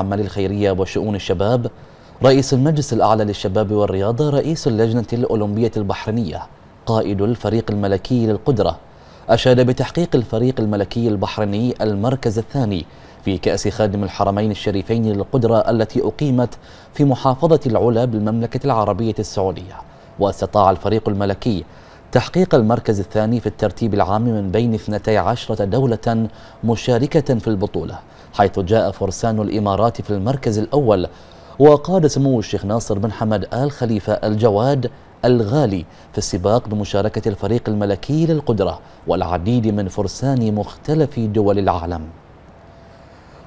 الأعمال الخيرية وشؤون الشباب رئيس المجلس الأعلى للشباب والرياضة رئيس اللجنة الأولمبية البحرينية قائد الفريق الملكي للقدرة أشاد بتحقيق الفريق الملكي البحريني المركز الثاني في كأس خادم الحرمين الشريفين للقدرة التي أقيمت في محافظة العلا بالمملكة العربية السعودية واستطاع الفريق الملكي تحقيق المركز الثاني في الترتيب العام من بين 12 دولة مشاركة في البطولة حيث جاء فرسان الإمارات في المركز الأول وقاد سمو الشيخ ناصر بن حمد آل خليفة الجواد الغالي في السباق بمشاركة الفريق الملكي للقدرة والعديد من فرسان مختلف دول العالم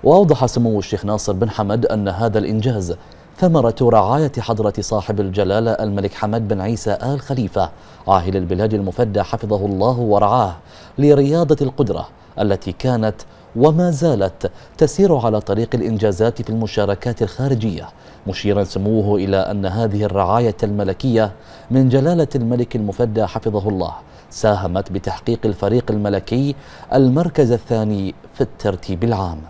وأوضح سمو الشيخ ناصر بن حمد أن هذا الإنجاز ثمرة رعاية حضرة صاحب الجلالة الملك حمد بن عيسى آل خليفة عاهل البلاد المفدى حفظه الله ورعاه لرياضة القدرة التي كانت وما زالت تسير على طريق الإنجازات في المشاركات الخارجية مشيرا سموه إلى أن هذه الرعاية الملكية من جلالة الملك المفدى حفظه الله ساهمت بتحقيق الفريق الملكي المركز الثاني في الترتيب العام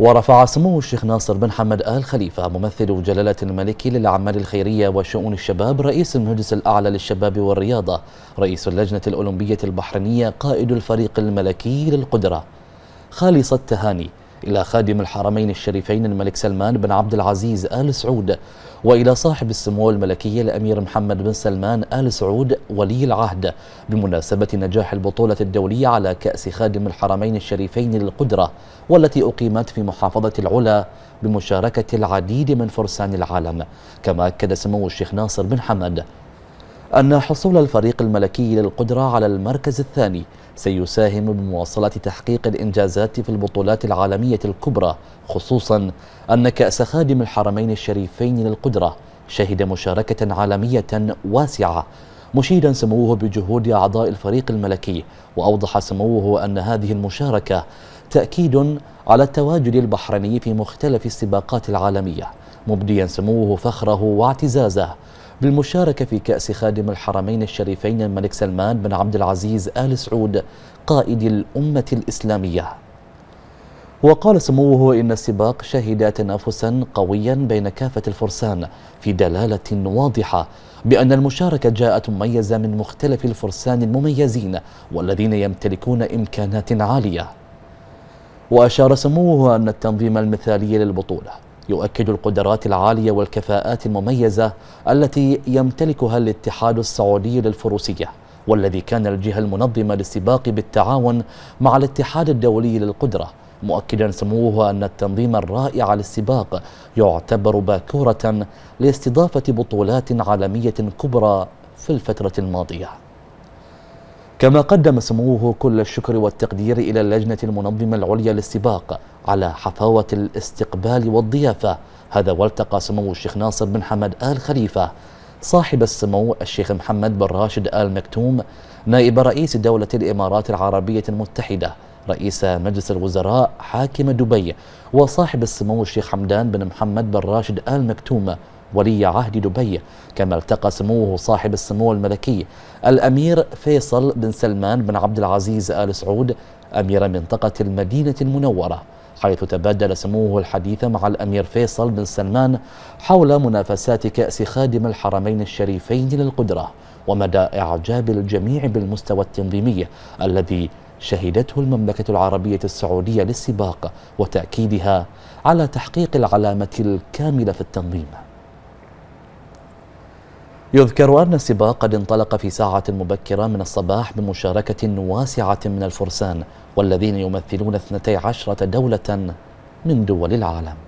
ورفع سمو الشيخ ناصر بن حمد آل خليفة ممثل جلالة الملك للأعمال الخيرية وشؤون الشباب رئيس المجلس الأعلى للشباب والرياضة رئيس اللجنة الأولمبية البحرينية قائد الفريق الملكي للقدرة خالص التهاني إلى خادم الحرمين الشريفين الملك سلمان بن عبد العزيز آل سعود وإلى صاحب السمو الملكية الأمير محمد بن سلمان آل سعود ولي العهد بمناسبة نجاح البطولة الدولية على كأس خادم الحرمين الشريفين للقدرة والتي أقيمت في محافظة العلا بمشاركة العديد من فرسان العالم كما أكد سمو الشيخ ناصر بن حمد أن حصول الفريق الملكي للقدرة على المركز الثاني سيساهم بمواصلة تحقيق الإنجازات في البطولات العالمية الكبرى خصوصا أن كأس خادم الحرمين الشريفين للقدرة شهد مشاركة عالمية واسعة مشيدا سموه بجهود أعضاء الفريق الملكي وأوضح سموه أن هذه المشاركة تأكيد على التواجد البحريني في مختلف السباقات العالمية مبديا سموه فخره واعتزازه بالمشاركة في كأس خادم الحرمين الشريفين الملك سلمان بن عبد العزيز آل سعود قائد الأمة الإسلامية وقال سموه إن السباق شهد تنافسا قويا بين كافة الفرسان في دلالة واضحة بأن المشاركة جاءت مميزة من مختلف الفرسان المميزين والذين يمتلكون إمكانات عالية وأشار سموه أن التنظيم المثالي للبطولة يؤكد القدرات العالية والكفاءات المميزة التي يمتلكها الاتحاد السعودي للفروسية والذي كان الجهة المنظمة للسباق بالتعاون مع الاتحاد الدولي للقدرة مؤكدا سموه أن التنظيم الرائع للسباق يعتبر باكورة لاستضافة بطولات عالمية كبرى في الفترة الماضية كما قدم سموه كل الشكر والتقدير إلى اللجنة المنظمة العليا للسباق على حفاوة الاستقبال والضيافة هذا والتقى سمو الشيخ ناصر بن حمد آل خليفة صاحب السمو الشيخ محمد بن راشد آل مكتوم نائب رئيس دولة الإمارات العربية المتحدة رئيس مجلس الوزراء حاكم دبي وصاحب السمو الشيخ حمدان بن محمد بن راشد آل مكتوم ولي عهد دبي كما التقى سموه صاحب السمو الملكي الأمير فيصل بن سلمان بن عبد العزيز آل سعود أمير منطقة المدينة المنورة حيث تبادل سموه الحديث مع الأمير فيصل بن سلمان حول منافسات كأس خادم الحرمين الشريفين للقدرة ومدى إعجاب الجميع بالمستوى التنظيمي الذي شهدته المملكة العربية السعودية للسباق وتأكيدها على تحقيق العلامة الكاملة في التنظيم يذكر أن السباق قد انطلق في ساعة مبكرة من الصباح بمشاركة واسعة من الفرسان والذين يمثلون 12 دولة من دول العالم